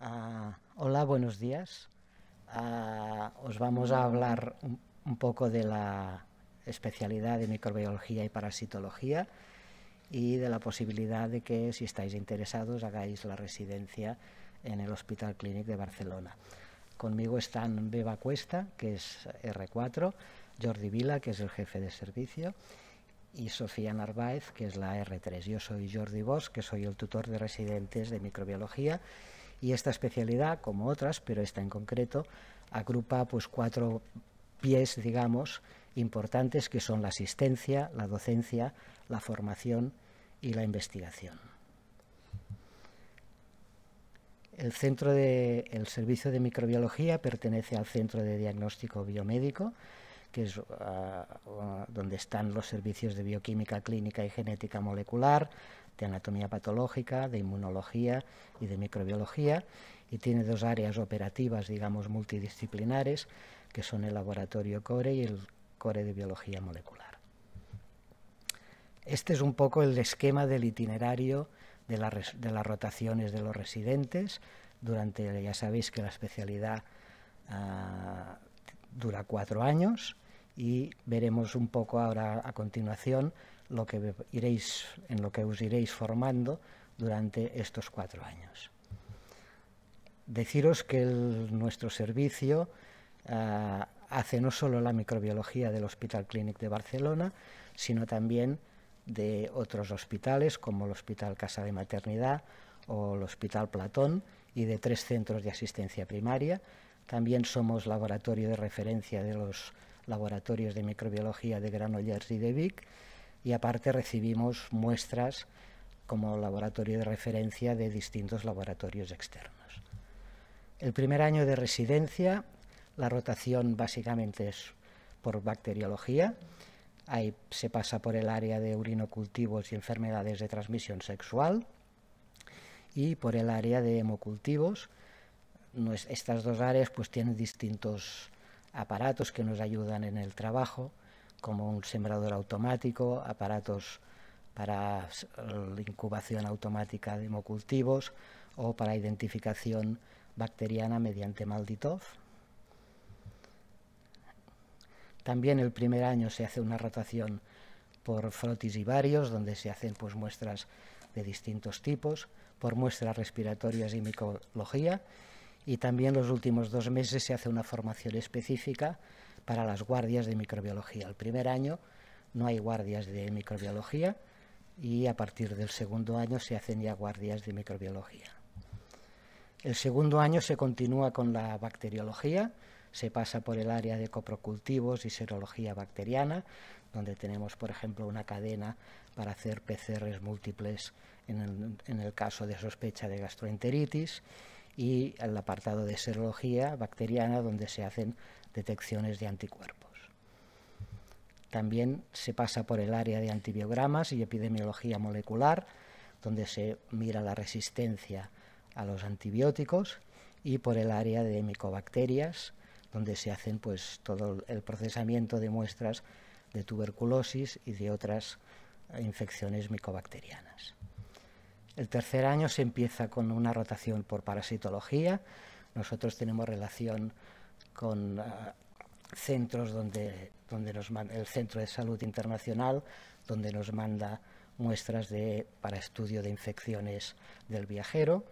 Ah, hola, buenos días. Ah, os vamos a hablar un, poco de la especialidad de microbiología y parasitología y de la posibilidad de que si estáis interesados hagáis la residencia en el Hospital Clinic de Barcelona. Conmigo están Beba Cuesta, que es R4, Jordi Vila, que es el jefe de servicio, y Sofía Narváez, que es la R3. Yo soy Jordi Bosch, que soy el tutor de residentes de microbiología y esta especialidad, como otras, pero esta en concreto, agrupa pues cuatro pies, digamos, importantes que son la asistencia, la docencia, la formación y la investigación. El centro de, el servicio de microbiología pertenece al Centro de Diagnóstico Biomédico, que es ah, donde están los servicios de bioquímica clínica y genética molecular, de anatomía patológica, de inmunología y de microbiología, y tiene dos áreas operativas, digamos, multidisciplinares, que son el laboratorio CORE y el CORE de biología molecular. Este es un poco el esquema del itinerario de, las rotaciones de los residentes. Durante, ya sabéis que la especialidad ah, dura cuatro años y veremos un poco ahora a continuación lo que iréis, en lo que os iréis formando durante estos cuatro años. Deciros que nuestro servicio ah, hace no solo la microbiología del Hospital Clínic de Barcelona, sino también de otros hospitales como el Hospital Casa de Maternidad o el Hospital Platón y de tres centros de asistencia primaria. También somos laboratorio de referencia de los laboratorios de microbiología de Granollers y de Vic, y aparte recibimos muestras como laboratorio de referencia de distintos laboratorios externos. El primer año de residencia, la rotación básicamente es por bacteriología, ahí se pasa por el área de urinocultivos y enfermedades de transmisión sexual y por el área de hemocultivos. Estas dos áreas pues tienen distintos aparatos que nos ayudan en el trabajo, como un sembrador automático, aparatos para la incubación automática de hemocultivos o para identificación bacteriana mediante Malditov. También el primer año se hace una rotación por frotis y varios, donde se hacen pues, muestras de distintos tipos, por muestras respiratorias y micología, y también los últimos dos meses se hace una formación específica para las guardias de microbiología. El primer año no hay guardias de microbiología y a partir del segundo año se hacen ya guardias de microbiología. El segundo año se continúa con la bacteriología, se pasa por el área de coprocultivos y serología bacteriana, donde tenemos, por ejemplo, una cadena para hacer PCRs múltiples en el, en el caso de sospecha de gastroenteritis y el apartado de serología bacteriana donde se hacen detecciones de anticuerpos. También se pasa por el área de antibiogramas y epidemiología molecular, donde se mira la resistencia a los antibióticos, y por el área de micobacterias, donde se hacen pues, todo el procesamiento de muestras de tuberculosis y de otras infecciones micobacterianas. El tercer año se empieza con una rotación por parasitología. Nosotros tenemos relación con ah, centros donde, nos el Centro de Salud Internacional, donde nos manda muestras para estudio de infecciones del viajero.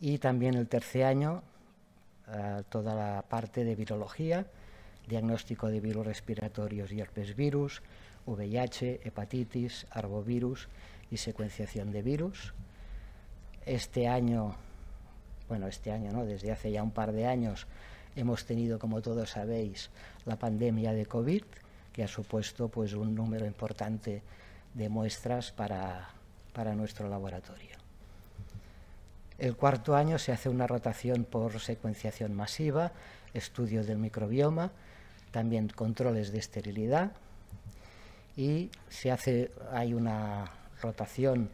Y también el tercer año, ah, toda la parte de virología, diagnóstico de virus respiratorios y herpes virus, VIH, hepatitis, arbovirus y secuenciación de virus. Este año, bueno, este año no, desde hace ya un par de años hemos tenido, como todos sabéis, la pandemia de COVID, que ha supuesto pues un número importante de muestras para, nuestro laboratorio. El cuarto año se hace una rotación por secuenciación masiva, estudio del microbioma, también controles de esterilidad y se hace, hay una rotación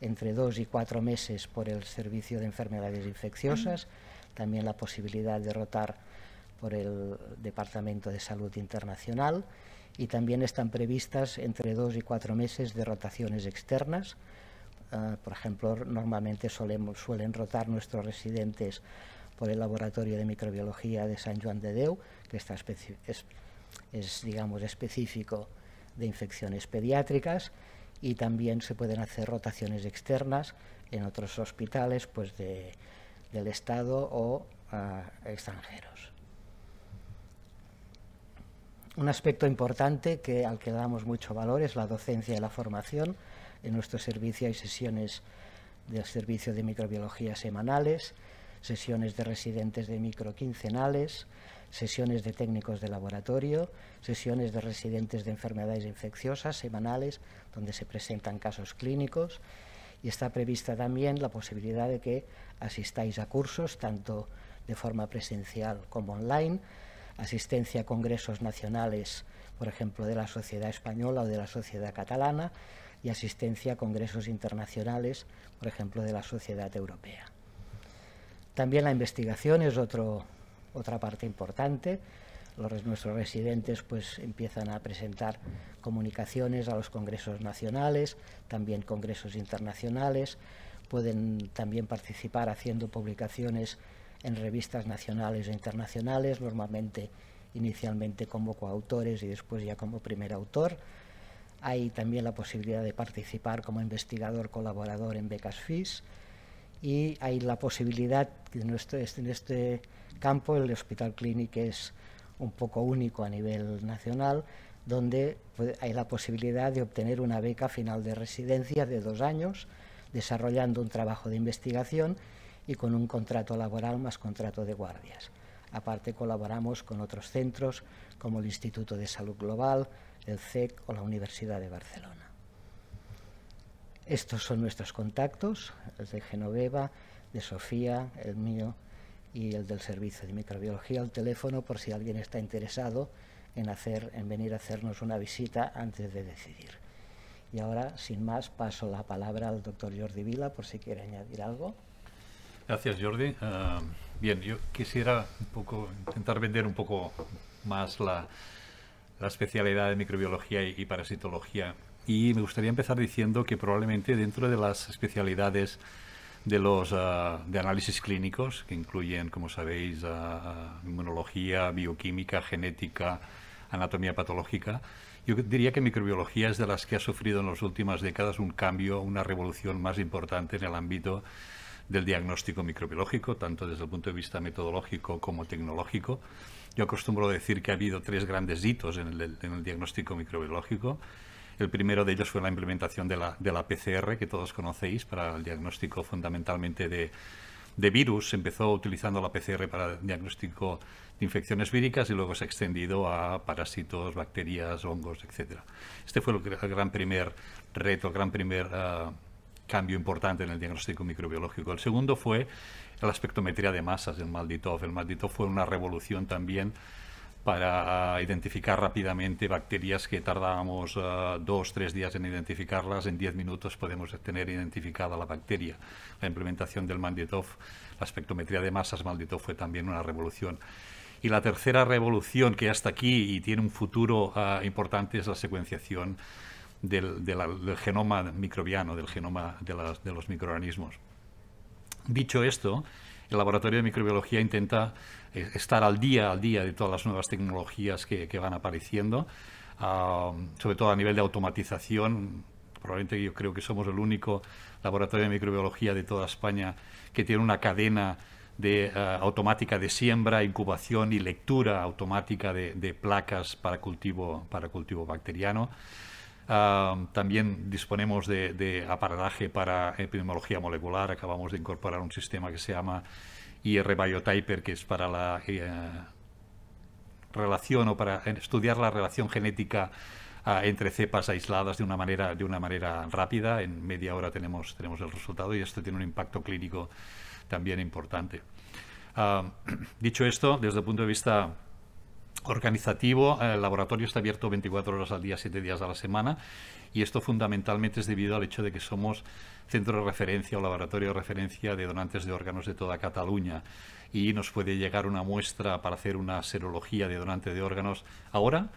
entre dos y cuatro meses por el servicio de enfermedades infecciosas, también la posibilidad de rotar por el Departamento de Salud Internacional y también están previstas entre dos y cuatro meses de rotaciones externas. Ah, por ejemplo, normalmente suelen rotar nuestros residentes por el Laboratorio de Microbiología de San Juan de Deu, que es, es, digamos, específico de infecciones pediátricas y también se pueden hacer rotaciones externas en otros hospitales pues del Estado o ah, extranjeros. Un aspecto importante que, al que damos mucho valor es la docencia y la formación. En nuestro servicio hay sesiones del servicio de microbiología semanales, sesiones de residentes de micro quincenales, sesiones de técnicos de laboratorio, sesiones de residentes de enfermedades infecciosas semanales, donde se presentan casos clínicos. Y está prevista también la posibilidad de que asistáis a cursos, tanto de forma presencial como online, asistencia a congresos nacionales, por ejemplo, de la Sociedad Española o de la Sociedad Catalana, y asistencia a congresos internacionales, por ejemplo, de la Sociedad Europea. También la investigación es otra parte importante. nuestros residentes pues, empiezan a presentar comunicaciones a los congresos nacionales, también congresos internacionales. Pueden también participar haciendo publicaciones en revistas nacionales e internacionales, normalmente inicialmente como coautores y después ya como primer autor. Hay también la posibilidad de participar como investigador colaborador en becas FIS y hay la posibilidad este, en este, campo el Hospital clínico es un poco único a nivel nacional, donde hay la posibilidad de obtener una beca final de residencia de dos años, desarrollando un trabajo de investigación y con un contrato laboral más contrato de guardias. Aparte colaboramos con otros centros como el Instituto de Salud Global, el CEC e o la Universidad de Barcelona. Estos son nuestros contactos, el de Genoveva, de Sofía, el mío y el del servicio de microbiología, el teléfono por si alguien está interesado en, venir a hacernos una visita antes de decidir. Y ahora, sin más, paso la palabra al doctor Jordi Vila por si quiere añadir algo. Gracias, Jordi. Ah, bien, yo quisiera un poco intentar vender un poco más la, especialidad de microbiología y parasitología y me gustaría empezar diciendo que probablemente dentro de las especialidades de eh, análisis clínicos que incluyen, como sabéis, eh, eh, inmunología, bioquímica, genética, anatomía patológica. Yo diría que microbiología es de las que ha sufrido en las últimas décadas un cambio, una revolución más importante en el ámbito del diagnóstico microbiológico, tanto desde el punto de vista metodológico como tecnológico. Yo acostumbro decir que ha habido tres grandes hitos en el diagnóstico microbiológico. El primero de ellos fue la implementación de la, PCR, que todos conocéis, para el diagnóstico fundamentalmente de, de virus. Empezó utilizando la PCR para el diagnóstico de infecciones víricas y luego se ha extendido a parásitos, bacterias, hongos, etc. Este fue el gran primer reto, el gran primer ah, cambio importante en el diagnóstico microbiológico. El segundo fue la espectrometría de masas, el maldito. El maldito fue una revolución también para identificar rápidamente bacterias que tardábamos eh, dos, tres días en identificarlas, en diez minutos podemos tener identificada la bacteria. La implementación del Manditov, la espectrometría de masas Manditov fue también una revolución. Y la tercera revolución que hasta aquí y tiene un futuro eh, importante es la secuenciación del, genoma microbiano, del genoma de los microorganismos. Dicho esto, el laboratorio de microbiología intenta eh, estar al día, al día de todas las nuevas tecnologías que, van apareciendo, sobre todo a nivel de automatización. Probablemente yo creo que somos el único laboratorio de microbiología de toda España que tiene una cadena eh, automática de siembra, incubación y lectura automática de, placas para cultivo, para cultivo bacteriano también disponemos de, aparadaje para epidemiología molecular. Acabamos de incorporar un sistema que se llama IR Biotyper, que es para la eh, relación o para estudiar la relación genética ah, entre cepas aisladas de una manera, de una manera rápida. En media hora tenemos, el resultado y esto tiene un impacto clínico también importante. dicho esto, desde el punto de vista organizativo, eh, el laboratorio está abierto 24 horas al día, 7 días a la semana, y esto fundamentalmente es debido al hecho de que somos centro de referencia o laboratorio de referencia de donantes de órganos de toda Cataluña y nos puede llegar una muestra para hacer una serología de donante de órganos ahora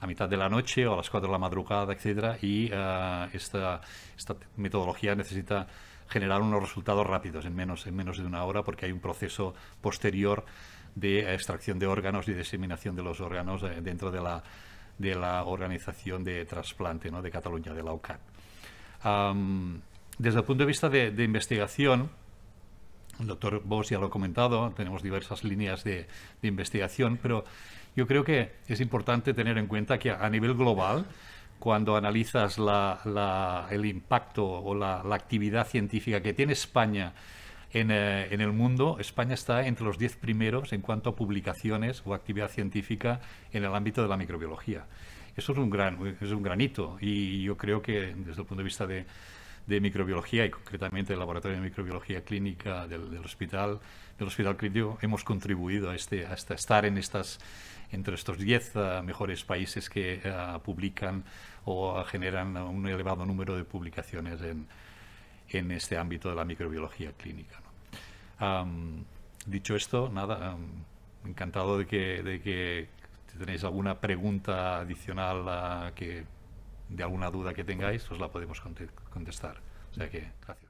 a mitad de la noche o a las 4 de la madrugada, etcétera, y eh, esta, metodología necesita generar unos resultados rápidos en menos, en menos de una hora porque hay un proceso posterior de extracción de órganos y diseminación de los órganos eh, dentro de la, organización de trasplante de Cataluña, de la OCAT. desde el punto de vista de, investigación, el doctor Bosch ya lo ha comentado, tenemos diversas líneas de, investigación, pero yo creo que es importante tener en cuenta que a nivel global, cuando analizas el impacto o la, la actividad científica que tiene España eh, en, el mundo, España está entre los 10 primeros en cuanto a publicaciones o actividad científica en el ámbito de la microbiología. Eso es un gran, y yo creo que desde el punto de vista de, microbiología y concretamente del laboratorio de microbiología clínica del, hospital del hospital clínico hemos contribuido a este hasta estar en estas entre estos 10 eh, mejores países que eh, publican o generan un elevado número de publicaciones en, en este ámbito de la microbiología clínica. dicho esto, nada, encantado de que, que tenéis alguna pregunta adicional ah, de alguna duda que tengáis, os la podemos contestar. O sea que, gracias.